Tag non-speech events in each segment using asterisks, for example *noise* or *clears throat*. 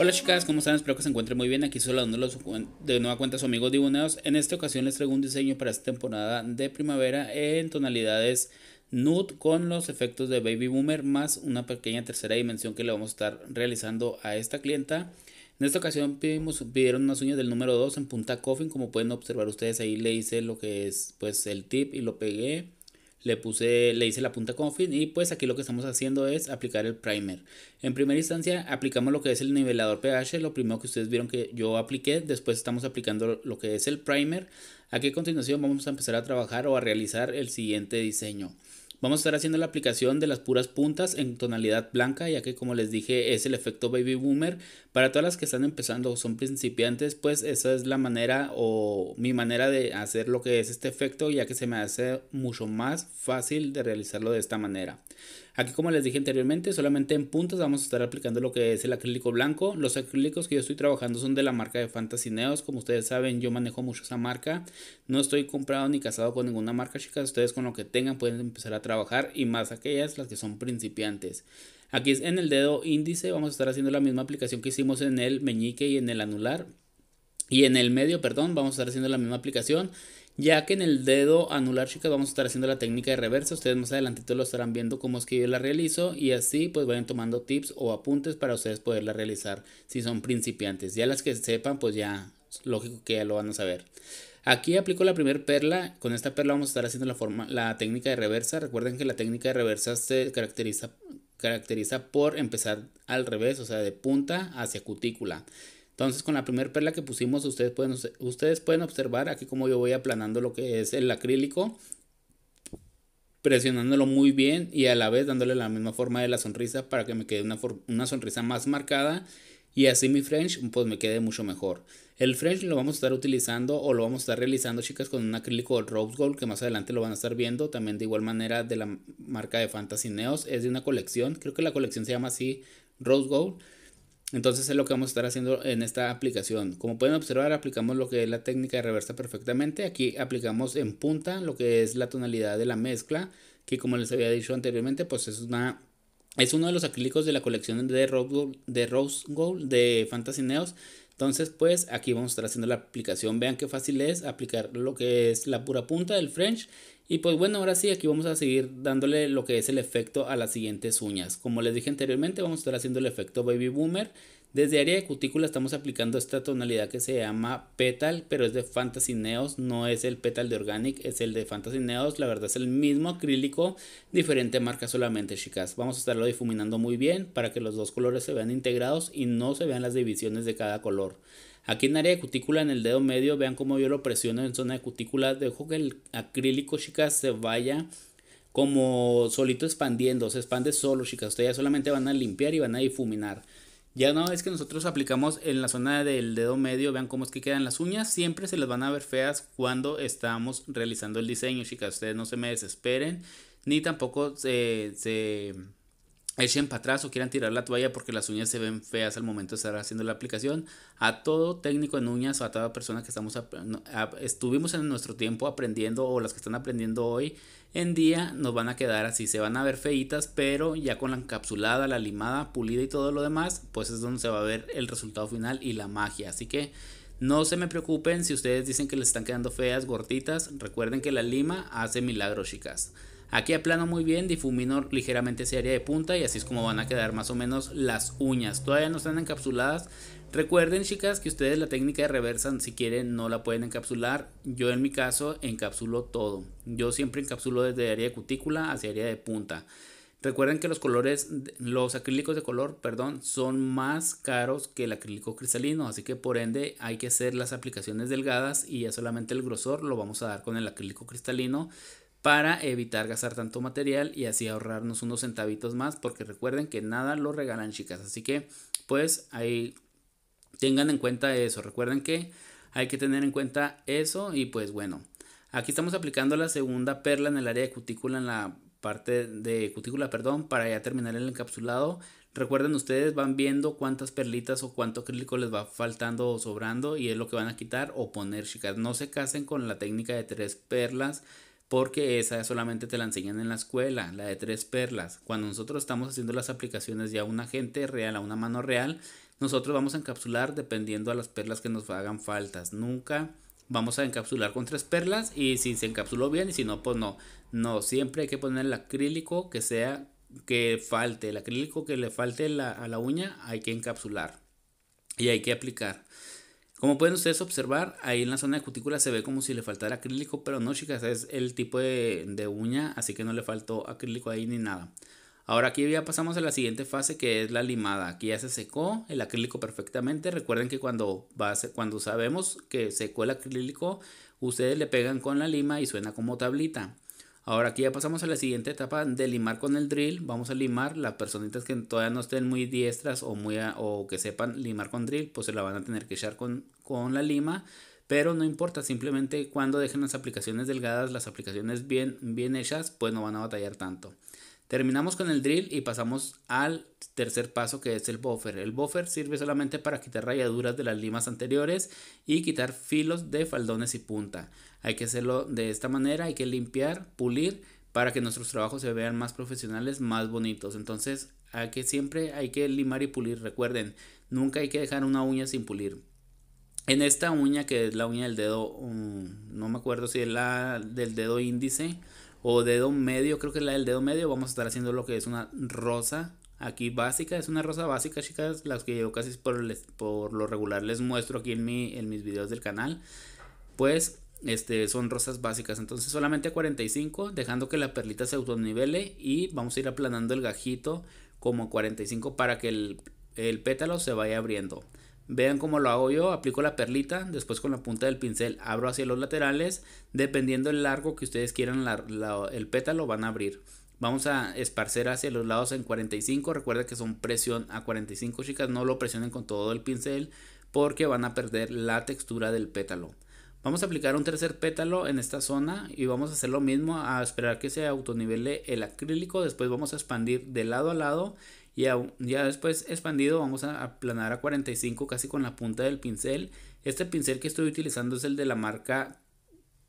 Hola chicas, ¿cómo están? Espero que se encuentren muy bien. Aquí solo de nueva cuenta a su amigo Dibuneos. En esta ocasión les traigo un diseño para esta temporada de primavera en tonalidades nude con los efectos de Baby Boomer más una pequeña tercera dimensión que le vamos a estar realizando a esta clienta. En esta ocasión pidieron unas uñas del número 2 en punta coffin. Como pueden observar ustedes ahí le hice lo que es pues el tip y lo pegué le puse, le hice la punta con y pues aquí lo que estamos haciendo es aplicar el primer. En primera instancia aplicamos lo que es el nivelador pH, lo primero que ustedes vieron que yo apliqué, después estamos aplicando lo que es el primer. Aquí a continuación vamos a empezar a trabajar o a realizar el siguiente diseño. Vamos a estar haciendo la aplicación de las puras puntas en tonalidad blanca, ya que como les dije es el efecto baby boomer. Para todas las que están empezando o son principiantes, pues esa es la manera o mi manera de hacer lo que es este efecto, ya que se me hace mucho más fácil de realizarlo de esta manera. Aquí como les dije anteriormente, solamente en puntas vamos a estar aplicando lo que es el acrílico blanco. Los acrílicos que yo estoy trabajando son de la marca de Fantasy Neos. Como ustedes saben, yo manejo mucho esa marca. No estoy comprado ni casado con ninguna marca, chicas. Ustedes con lo que tengan pueden empezar a trabajar y más aquellas las que son principiantes. Aquí en el dedo índice vamos a estar haciendo la misma aplicación que hicimos en el meñique y en el anular. Y en el medio, perdón, vamos a estar haciendo la misma aplicación. Ya que en el dedo anular, chicas, vamos a estar haciendo la técnica de reversa. Ustedes más adelantito lo estarán viendo cómo es que yo la realizo. Y así pues vayan tomando tips o apuntes para ustedes poderla realizar si son principiantes. Ya las que sepan pues ya lógico que ya lo van a saber. Aquí aplico la primera perla. Con esta perla vamos a estar haciendo la, forma, la técnica de reversa. Recuerden que la técnica de reversa se caracteriza, caracteriza por empezar al revés, o sea, de punta hacia cutícula. Entonces con la primera perla que pusimos ustedes pueden, ustedes pueden observar aquí como yo voy aplanando lo que es el acrílico. Presionándolo muy bien y a la vez dándole la misma forma de la sonrisa para que me quede una, una sonrisa más marcada y así mi French pues me quede mucho mejor. El French lo vamos a estar utilizando o lo vamos a estar realizando chicas con un acrílico Rose Gold que más adelante lo van a estar viendo también de igual manera de la marca de Fantasy Neos es de una colección, creo que la colección se llama así Rose Gold. Entonces es lo que vamos a estar haciendo en esta aplicación. Como pueden observar, aplicamos lo que es la técnica de reversa perfectamente. Aquí aplicamos en punta lo que es la tonalidad de la mezcla, que como les había dicho anteriormente, pues es una es uno de los acrílicos de la colección de Rose Gold de, Fantasy Neos. Entonces, pues aquí vamos a estar haciendo la aplicación. Vean qué fácil es aplicar lo que es la pura punta del French. Y pues bueno, ahora sí, aquí vamos a seguir dándole lo que es el efecto a las siguientes uñas. Como les dije anteriormente, vamos a estar haciendo el efecto Baby Boomer desde área de cutícula estamos aplicando esta tonalidad que se llama Petal, pero es de Fantasy Neos, no es el Petal de Organic, es el de Fantasy Neos. La verdad es el mismo acrílico, diferente marca solamente, chicas. Vamos a estarlo difuminando muy bien para que los dos colores se vean integrados y no se vean las divisiones de cada color. Aquí en área de cutícula, en el dedo medio, vean cómo yo lo presiono en zona de cutícula. Dejo que el acrílico, chicas, se vaya como solito expandiendo. Se expande solo, chicas. Ustedes solamente van a limpiar y van a difuminar. Ya no es que nosotros aplicamos en la zona del dedo medio, vean cómo es que quedan las uñas, siempre se las van a ver feas cuando estamos realizando el diseño, chicas. Ustedes no se me desesperen, ni tampoco se echen para atrás o quieran tirar la toalla porque las uñas se ven feas al momento de estar haciendo la aplicación. A todo técnico en uñas o a toda persona que estamos estuvimos en nuestro tiempo aprendiendo o las que están aprendiendo hoy en día nos van a quedar así, se van a ver feitas, pero ya con la encapsulada, la limada, pulida y todo lo demás, pues es donde se va a ver el resultado final y la magia. Así que no se me preocupen si ustedes dicen que les están quedando feas, gorditas, recuerden que la lima hace milagros, chicas. Aquí aplano muy bien, difumino ligeramente ese área de punta y así es como van a quedar más o menos las uñas. Todavía no están encapsuladas. Recuerden chicas que ustedes la técnica de reversa si quieren no la pueden encapsular. Yo en mi caso encapsulo todo. Yo siempre encapsulo desde área de cutícula hacia área de punta. Recuerden que los colores, los acrílicos de color, perdón, son más caros que el acrílico cristalino, así que por ende hay que hacer las aplicaciones delgadas y ya solamente el grosor lo vamos a dar con el acrílico cristalino para evitar gastar tanto material y así ahorrarnos unos centavitos más porque recuerden que nada lo regalan chicas así que pues ahí tengan en cuenta eso recuerden que hay que tener en cuenta eso y pues bueno aquí estamos aplicando la segunda perla en el área de cutícula en la parte de cutícula perdón para ya terminar el encapsulado recuerden ustedes van viendo cuántas perlitas o cuánto acrílico les va faltando o sobrando y es lo que van a quitar o poner chicas no se casen con la técnica de tres perlas porque esa solamente te la enseñan en la escuela, la de tres perlas. Cuando nosotros estamos haciendo las aplicaciones ya a un agente real, a una mano real, nosotros vamos a encapsular dependiendo a las perlas que nos hagan faltas. Nunca vamos a encapsular con tres perlas y si se encapsuló bien y si no, pues no. No, siempre hay que poner el acrílico que sea que falte, el acrílico que le falte a la uña hay que encapsular y hay que aplicar. Como pueden ustedes observar, ahí en la zona de cutícula se ve como si le faltara acrílico, pero no chicas, es el tipo de, de uña, así que no le faltó acrílico ahí ni nada. Ahora aquí ya pasamos a la siguiente fase que es la limada. Aquí ya se secó el acrílico perfectamente. Recuerden que cuando, cuando sabemos que secó el acrílico, ustedes le pegan con la lima y suena como tablita. Ahora aquí ya pasamos a la siguiente etapa de limar con el drill. Vamos a limar las personitas que todavía no estén muy diestras o, muy o que sepan limar con drill, pues se la van a tener que echar con, la lima. Pero no importa, simplemente cuando dejen las aplicaciones delgadas, las aplicaciones bien, bien hechas, pues no van a batallar tanto. Terminamos con el drill y pasamos al tercer paso que es el buffer. El buffer sirve solamente para quitar rayaduras de las limas anteriores y quitar filos de faldones y punta. Hay que hacerlo de esta manera, hay que limpiar, pulir para que nuestros trabajos se vean más profesionales, más bonitos. Entonces, hay que siempre hay que limar y pulir. Recuerden, nunca hay que dejar una uña sin pulir. En esta uña que es la uña del dedo, mm, no me acuerdo si es la del dedo índice o dedo medio, creo que es la del dedo medio, vamos a estar haciendo lo que es una rosa aquí básica, es una rosa básica chicas, las que yo casi por, por lo regular les muestro aquí en, mi, en mis videos del canal, pues este, son rosas básicas, entonces solamente 45, dejando que la perlita se autonivele y vamos a ir aplanando el gajito como 45 para que el, el pétalo se vaya abriendo. Vean cómo lo hago yo, aplico la perlita, después con la punta del pincel abro hacia los laterales, dependiendo el largo que ustedes quieran el pétalo van a abrir. Vamos a esparcer hacia los lados en 45, recuerda que son presión a 45 chicas, no lo presionen con todo el pincel porque van a perder la textura del pétalo. Vamos a aplicar un tercer pétalo en esta zona y vamos a hacer lo mismo a esperar que se autonivele el acrílico, después vamos a expandir de lado a lado y ya después expandido vamos a aplanar a 45 casi con la punta del pincel. Este pincel que estoy utilizando es el de la marca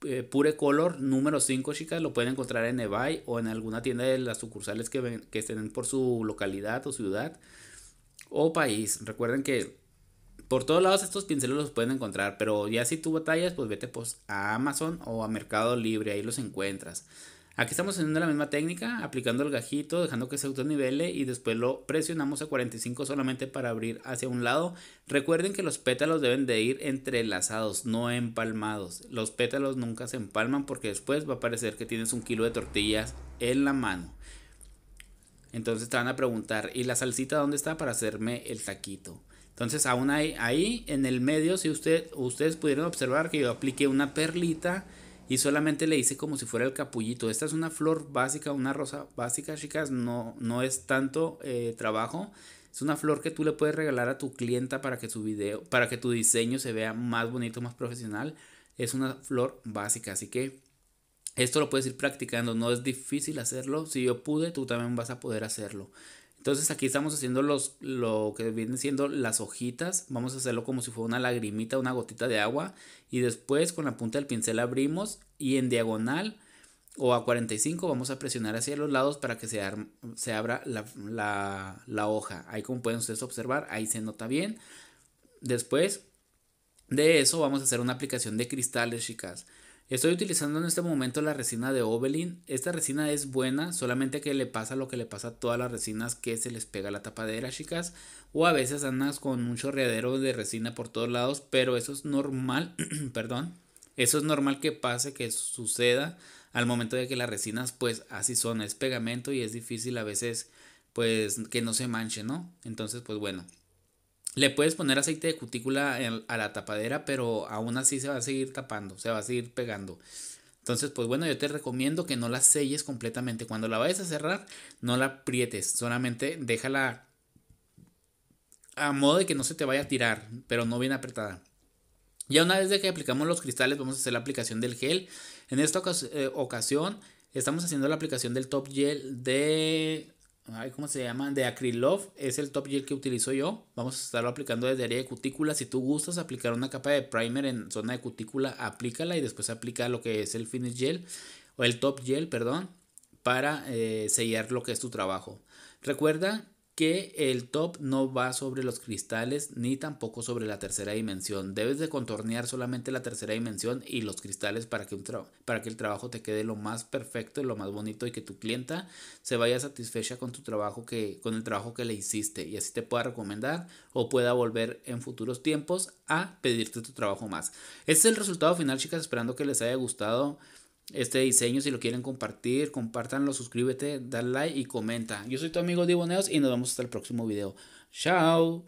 eh, Pure Color número 5, chicas. Lo pueden encontrar en eBay o en alguna tienda de las sucursales que, que estén por su localidad o ciudad o país. Recuerden que por todos lados estos pinceles los pueden encontrar, pero ya si tú batallas, pues vete pues, a Amazon o a Mercado Libre, ahí los encuentras. Aquí estamos haciendo la misma técnica, aplicando el gajito, dejando que se autonivele y después lo presionamos a 45 solamente para abrir hacia un lado. Recuerden que los pétalos deben de ir entrelazados, no empalmados. Los pétalos nunca se empalman porque después va a parecer que tienes un kilo de tortillas en la mano. Entonces te van a preguntar, ¿y la salsita dónde está para hacerme el taquito? Entonces aún hay ahí en el medio, si usted, ustedes pudieron observar que yo apliqué una perlita y solamente le hice como si fuera el capullito. Esta es una flor básica, una rosa básica, chicas, no, no es tanto eh, trabajo. Es una flor que tú le puedes regalar a tu clienta para que su para que tu diseño se vea más bonito, más profesional. Es una flor básica, así que esto lo puedes ir practicando, no es difícil hacerlo. Si yo pude, tú también vas a poder hacerlo. Entonces aquí estamos haciendo los, lo que vienen siendo las hojitas. Vamos a hacerlo como si fuera una lagrimita, una gotita de agua. Y después con la punta del pincel abrimos y en diagonal o a 45 vamos a presionar hacia los lados para que se, se abra la, la, la hoja. Ahí como pueden ustedes observar, ahí se nota bien. Después de eso vamos a hacer una aplicación de cristales, chicas. Estoy utilizando en este momento la resina de Obelin, Esta resina es buena, solamente que le pasa lo que le pasa a todas las resinas que se les pega la tapadera, chicas. O a veces andas con un chorreadero de resina por todos lados, pero eso es normal, *clears throat* perdón. Eso es normal que pase, que suceda al momento de que las resinas pues así son, es pegamento y es difícil a veces pues que no se manche, ¿no? Entonces pues bueno, le puedes poner aceite de cutícula a la tapadera, pero aún así se va a seguir tapando, se va a seguir pegando. Entonces, pues bueno, yo te recomiendo que no la selles completamente. Cuando la vayas a cerrar, no la aprietes, solamente déjala a modo de que no se te vaya a tirar, pero no bien apretada. Ya una vez de que aplicamos los cristales, vamos a hacer la aplicación del gel. En esta eh, ocasión, estamos haciendo la aplicación del top gel de ay, ¿cómo se llama? De Love, es el top gel que utilizo yo. Vamos a estarlo aplicando desde área de cutícula. Si tú gustas aplicar una capa de primer en zona de cutícula, aplícala y después aplica lo que es el finish gel o el top gel, perdón, para eh, sellar lo que es tu trabajo. Recuerda que el top no va sobre los cristales ni tampoco sobre la tercera dimensión. Debes de contornear solamente la tercera dimensión y los cristales para que, para que el trabajo te quede lo más perfecto y lo más bonito y que tu clienta se vaya satisfecha con tu trabajo que con el trabajo que le hiciste y así te pueda recomendar o pueda volver en futuros tiempos a pedirte tu trabajo más. Este es el resultado final, chicas, esperando que les haya gustado este diseño. Si lo quieren compartir, compártanlo, suscríbete, dale like y comenta. Yo soy tu amigo Diboneos y nos vemos hasta el próximo video. Chao.